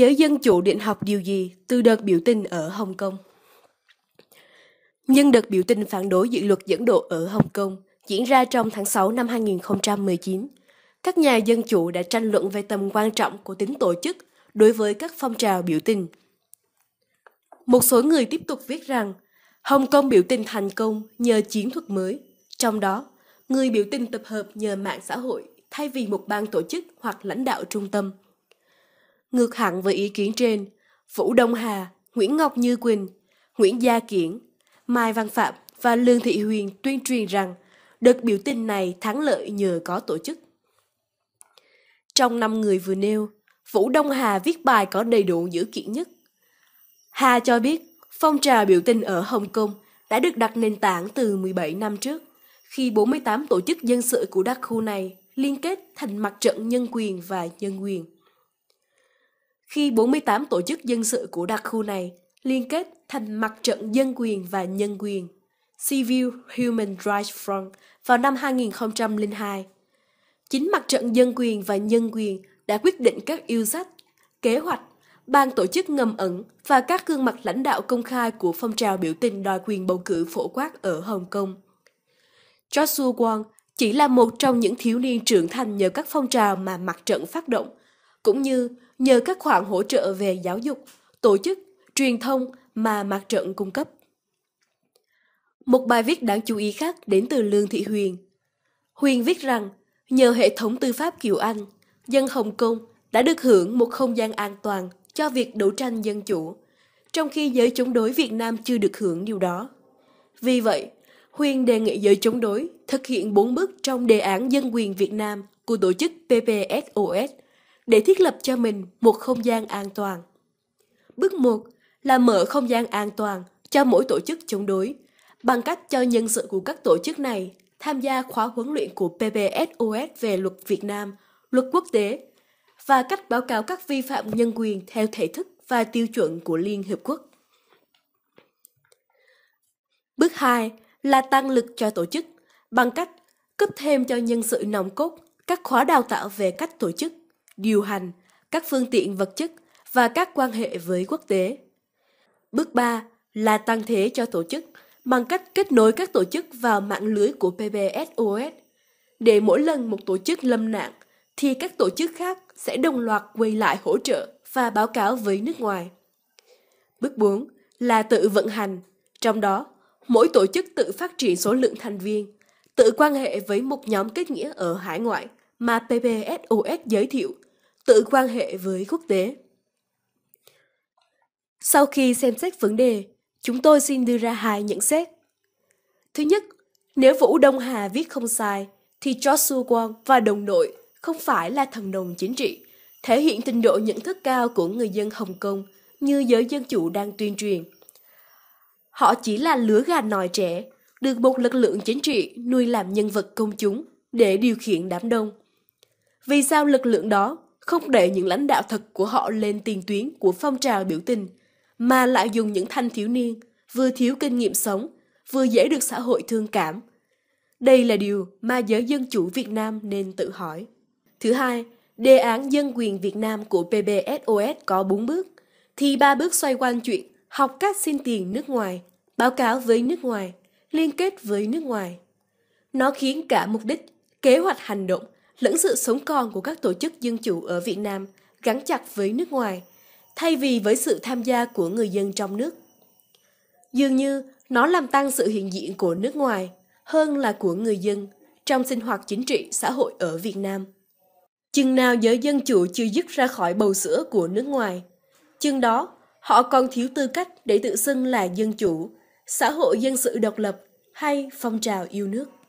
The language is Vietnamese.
giới dân chủ định học điều gì từ đợt biểu tình ở Hồng Kông. Nhân đợt biểu tình phản đối dự luật dẫn độ ở Hồng Kông diễn ra trong tháng 6 năm 2019, các nhà dân chủ đã tranh luận về tầm quan trọng của tính tổ chức đối với các phong trào biểu tình. Một số người tiếp tục viết rằng Hồng Kông biểu tình thành công nhờ chiến thuật mới, trong đó người biểu tình tập hợp nhờ mạng xã hội thay vì một ban tổ chức hoặc lãnh đạo trung tâm. Ngược hẳn với ý kiến trên, Vũ Đông Hà, Nguyễn Ngọc Như Quỳnh, Nguyễn Gia Kiển, Mai Văn Phạm và Lương Thị Huyền tuyên truyền rằng đợt biểu tình này thắng lợi nhờ có tổ chức. Trong năm người vừa nêu, Vũ Đông Hà viết bài có đầy đủ dữ kiện nhất. Hà cho biết phong trào biểu tình ở Hồng Kông đã được đặt nền tảng từ 17 năm trước, khi 48 tổ chức dân sự của đặc khu này liên kết thành mặt trận nhân quyền và nhân quyền khi 48 tổ chức dân sự của đặc khu này liên kết thành mặt trận dân quyền và nhân quyền Civil Human Rights Front vào năm 2002. Chính mặt trận dân quyền và nhân quyền đã quyết định các yêu sách, kế hoạch, ban tổ chức ngầm ẩn và các gương mặt lãnh đạo công khai của phong trào biểu tình đòi quyền bầu cử phổ quát ở Hồng Kông. Joshua Wong chỉ là một trong những thiếu niên trưởng thành nhờ các phong trào mà mặt trận phát động cũng như nhờ các khoản hỗ trợ về giáo dục, tổ chức, truyền thông mà mặt trận cung cấp. Một bài viết đáng chú ý khác đến từ Lương Thị Huyền. Huyền viết rằng, nhờ hệ thống tư pháp kiểu Anh, dân Hồng Kông đã được hưởng một không gian an toàn cho việc đấu tranh dân chủ, trong khi giới chống đối Việt Nam chưa được hưởng điều đó. Vì vậy, Huyền đề nghị giới chống đối thực hiện bốn bước trong đề án dân quyền Việt Nam của tổ chức PPSOS – để thiết lập cho mình một không gian an toàn. Bước 1 là mở không gian an toàn cho mỗi tổ chức chống đối bằng cách cho nhân sự của các tổ chức này tham gia khóa huấn luyện của PBSOS về luật Việt Nam, luật quốc tế và cách báo cáo các vi phạm nhân quyền theo thể thức và tiêu chuẩn của Liên Hiệp Quốc. Bước 2 là tăng lực cho tổ chức bằng cách cấp thêm cho nhân sự nòng cốt các khóa đào tạo về cách tổ chức, điều hành, các phương tiện vật chất và các quan hệ với quốc tế. Bước 3 là tăng thế cho tổ chức bằng cách kết nối các tổ chức vào mạng lưới của PBSOS. Để mỗi lần một tổ chức lâm nạn, thì các tổ chức khác sẽ đồng loạt quay lại hỗ trợ và báo cáo với nước ngoài. Bước 4 là tự vận hành, trong đó mỗi tổ chức tự phát triển số lượng thành viên, tự quan hệ với một nhóm kết nghĩa ở hải ngoại mà PBSOS giới thiệu – tự quan hệ với quốc tế. Sau khi xem xét vấn đề, chúng tôi xin đưa ra hai nhận xét. Thứ nhất, nếu Vũ Đông Hà viết không sai, thì Joshua Wong và đồng đội không phải là thần đồng chính trị, thể hiện trình độ nhận thức cao của người dân Hồng Kông như giới dân chủ đang tuyên truyền. Họ chỉ là lứa gà nòi trẻ, được một lực lượng chính trị nuôi làm nhân vật công chúng để điều khiển đám đông. Vì sao lực lượng đó không để những lãnh đạo thật của họ lên tiền tuyến của phong trào biểu tình, mà lại dùng những thanh thiếu niên vừa thiếu kinh nghiệm sống, vừa dễ được xã hội thương cảm. Đây là điều mà giới dân chủ Việt Nam nên tự hỏi. Thứ hai, đề án dân quyền Việt Nam của PBSOS có 4 bước, thì ba bước xoay quanh chuyện học cách xin tiền nước ngoài, báo cáo với nước ngoài, liên kết với nước ngoài. Nó khiến cả mục đích, kế hoạch hành động lẫn sự sống còn của các tổ chức dân chủ ở Việt Nam gắn chặt với nước ngoài, thay vì với sự tham gia của người dân trong nước. Dường như nó làm tăng sự hiện diện của nước ngoài hơn là của người dân trong sinh hoạt chính trị xã hội ở Việt Nam. Chừng nào giới dân chủ chưa dứt ra khỏi bầu sữa của nước ngoài, chừng đó họ còn thiếu tư cách để tự xưng là dân chủ, xã hội dân sự độc lập hay phong trào yêu nước.